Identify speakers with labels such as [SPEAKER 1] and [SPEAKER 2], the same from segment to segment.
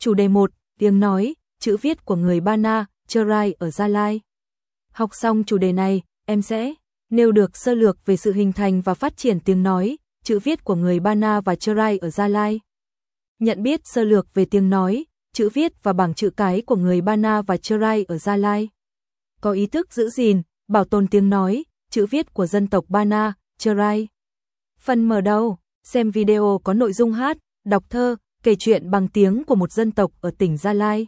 [SPEAKER 1] Chủ đề 1, tiếng nói, chữ viết của người Bana, Cherai ở Gia Lai. Học xong chủ đề này, em sẽ nêu được sơ lược về sự hình thành và phát triển tiếng nói, chữ viết của người Bana và Cherai ở Gia Lai. Nhận biết sơ lược về tiếng nói, chữ viết và bảng chữ cái của người Bana và Cherai ở Gia Lai. Có ý thức giữ gìn, bảo tồn tiếng nói, chữ viết của dân tộc Bana, Cherai. Phần mở đầu, xem video có nội dung hát, đọc thơ, kể chuyện bằng tiếng của một dân tộc ở tỉnh Gia Lai.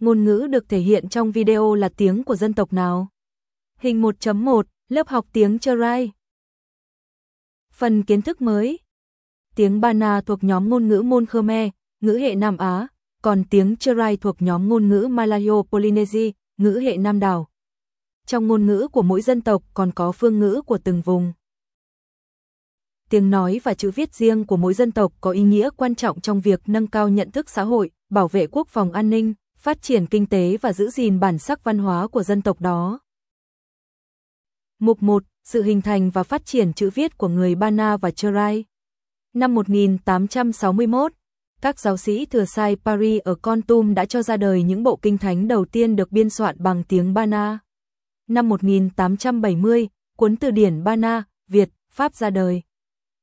[SPEAKER 1] Ngôn ngữ được thể hiện trong video là tiếng của dân tộc nào? Hình 1.1, lớp học tiếng Cherai. Phần kiến thức mới. Tiếng Bana thuộc nhóm ngôn ngữ môn Khmer, ngữ hệ Nam Á, còn tiếng Cherai thuộc nhóm ngôn ngữ malayo polynesi ngữ hệ Nam đảo. Trong ngôn ngữ của mỗi dân tộc còn có phương ngữ của từng vùng tiếng nói và chữ viết riêng của mỗi dân tộc có ý nghĩa quan trọng trong việc nâng cao nhận thức xã hội, bảo vệ quốc phòng an ninh, phát triển kinh tế và giữ gìn bản sắc văn hóa của dân tộc đó. Mục 1. Sự hình thành và phát triển chữ viết của người Bana và Cherai Năm 1861, các giáo sĩ thừa sai Paris ở Con Tum đã cho ra đời những bộ kinh thánh đầu tiên được biên soạn bằng tiếng Bana. Năm 1870, cuốn từ điển Bana, Việt, Pháp ra đời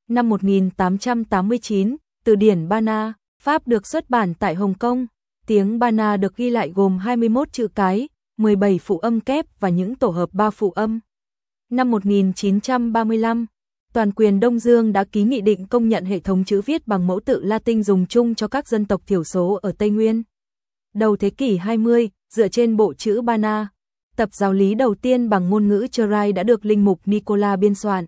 [SPEAKER 1] năm 1889, từ điển Bana, Pháp được xuất bản tại Hồng Kông. Tiếng Bana được ghi lại gồm 21 chữ cái, 17 phụ âm kép và những tổ hợp ba phụ âm. Năm 1935, toàn quyền Đông Dương đã ký nghị định công nhận hệ thống chữ viết bằng mẫu tự Latin dùng chung cho các dân tộc thiểu số ở Tây Nguyên. Đầu thế kỷ 20, dựa trên bộ chữ Bana, tập giáo lý đầu tiên bằng ngôn ngữ Churai đã được linh mục Nicola biên soạn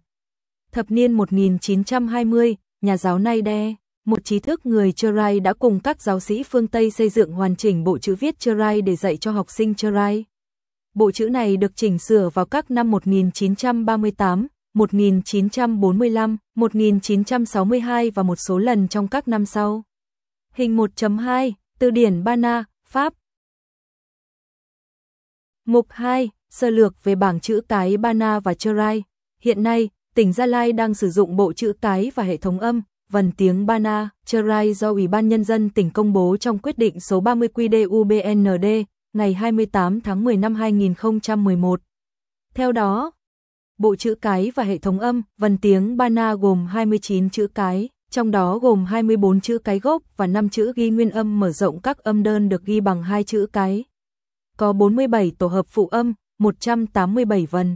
[SPEAKER 1] thập niên 1920, nhà giáo nay đe, một trí thức người Churai đã cùng các giáo sĩ phương Tây xây dựng hoàn chỉnh bộ chữ viết Churai để dạy cho học sinh Churai. Bộ chữ này được chỉnh sửa vào các năm 1938, 1945, 1962 và một số lần trong các năm sau. Hình 1.2, từ điển Bana, Pháp. Mục 2, sơ lược về bảng chữ cái Bana và Churai. Hiện nay, tỉnh Gia Lai đang sử dụng bộ chữ cái và hệ thống âm, vần tiếng Bana, Cherai do Ủy ban Nhân dân tỉnh công bố trong quyết định số 30 QĐ-UBND ngày 28 tháng 10 năm 2011. Theo đó, bộ chữ cái và hệ thống âm, vần tiếng Bana gồm 29 chữ cái, trong đó gồm 24 chữ cái gốc và 5 chữ ghi nguyên âm mở rộng các âm đơn được ghi bằng hai chữ cái. Có 47 tổ hợp phụ âm, 187 vần.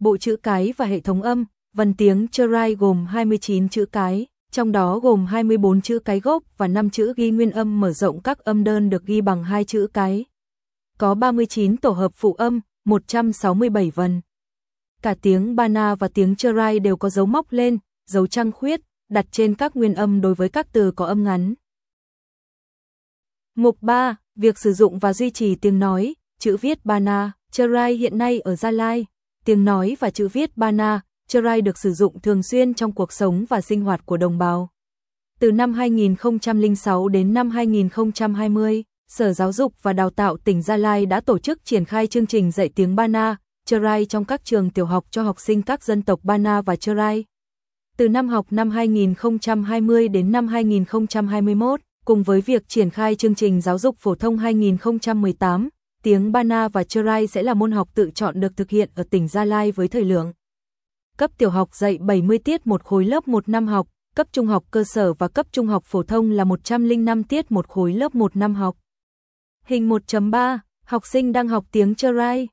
[SPEAKER 1] Bộ chữ cái và hệ thống âm, văn tiếng Churai gồm 29 chữ cái, trong đó gồm 24 chữ cái gốc và 5 chữ ghi nguyên âm mở rộng các âm đơn được ghi bằng hai chữ cái. Có 39 tổ hợp phụ âm, 167 vần. Cả tiếng Bana và tiếng Churai đều có dấu móc lên, dấu trăng khuyết, đặt trên các nguyên âm đối với các từ có âm ngắn. Mục 3. Việc sử dụng và duy trì tiếng nói, chữ viết Bana, Churai hiện nay ở Gia Lai, tiếng nói và chữ viết Bana Chrai được sử dụng thường xuyên trong cuộc sống và sinh hoạt của đồng bào. Từ năm 2006 đến năm 2020, Sở Giáo dục và Đào tạo tỉnh Gia Lai đã tổ chức triển khai chương trình dạy tiếng Bana, Chrai trong các trường tiểu học cho học sinh các dân tộc Bana và Chrai. Từ năm học năm 2020 đến năm 2021, cùng với việc triển khai chương trình giáo dục phổ thông 2018, tiếng Bana và Chrai sẽ là môn học tự chọn được thực hiện ở tỉnh Gia Lai với thời lượng cấp tiểu học dạy 70 tiết một khối lớp 1 năm học, cấp trung học cơ sở và cấp trung học phổ thông là 105 tiết một khối lớp 1 năm học. Hình 1.3, học sinh đang học tiếng Cherai.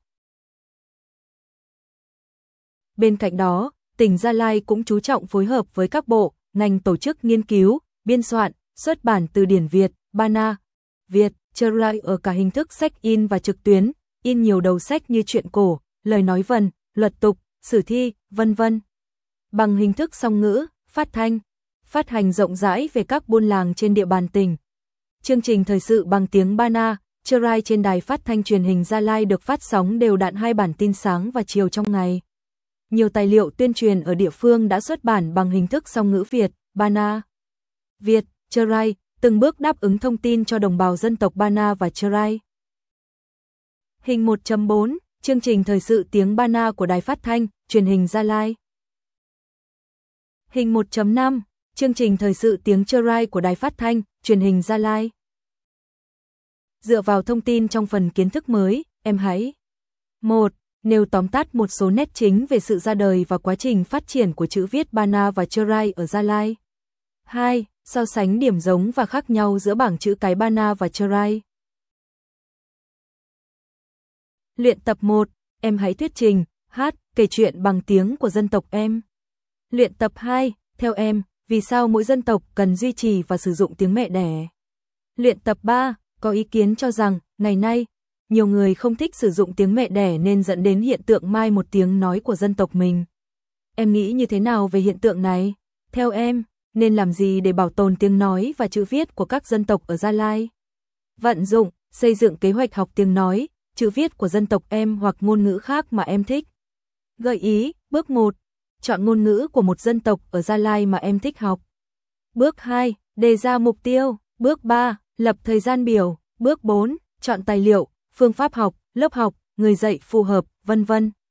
[SPEAKER 1] Bên cạnh đó, tỉnh Gia Lai cũng chú trọng phối hợp với các bộ, ngành tổ chức nghiên cứu, biên soạn, xuất bản từ điển Việt, Bana, Việt, Cherai ở cả hình thức sách in và trực tuyến, in nhiều đầu sách như truyện cổ, lời nói vần, luật tục, sử thi, vân vân. Bằng hình thức song ngữ, phát thanh, phát hành rộng rãi về các buôn làng trên địa bàn tỉnh. Chương trình thời sự bằng tiếng Bana, Churai trên đài phát thanh truyền hình Gia Lai được phát sóng đều đặn hai bản tin sáng và chiều trong ngày. Nhiều tài liệu tuyên truyền ở địa phương đã xuất bản bằng hình thức song ngữ Việt, Bana. Việt, Churai, từng bước đáp ứng thông tin cho đồng bào dân tộc Bana và Churai. Hình 1.4, chương trình thời sự tiếng Bana của Đài Phát Thanh, truyền hình Gia Lai. Hình 1.5, chương trình thời sự tiếng Chơ Rai của Đài Phát Thanh, truyền hình Gia Lai. Dựa vào thông tin trong phần kiến thức mới, em hãy 1. Nêu tóm tắt một số nét chính về sự ra đời và quá trình phát triển của chữ viết Bana và Chơ Rai ở Gia Lai. 2. So sánh điểm giống và khác nhau giữa bảng chữ cái Bana và Chơ Rai. Luyện tập 1. Em hãy thuyết trình, hát, kể chuyện bằng tiếng của dân tộc em. Luyện tập 2, theo em, vì sao mỗi dân tộc cần duy trì và sử dụng tiếng mẹ đẻ. Luyện tập 3, có ý kiến cho rằng, ngày nay, nhiều người không thích sử dụng tiếng mẹ đẻ nên dẫn đến hiện tượng mai một tiếng nói của dân tộc mình. Em nghĩ như thế nào về hiện tượng này? Theo em, nên làm gì để bảo tồn tiếng nói và chữ viết của các dân tộc ở Gia Lai? Vận dụng, xây dựng kế hoạch học tiếng nói, chữ viết của dân tộc em hoặc ngôn ngữ khác mà em thích. Gợi ý, bước 1. Chọn ngôn ngữ của một dân tộc ở Gia Lai mà em thích học. Bước 2. Đề ra mục tiêu. Bước 3. Lập thời gian biểu. Bước 4. Chọn tài liệu, phương pháp học, lớp học, người dạy phù hợp, vân vân.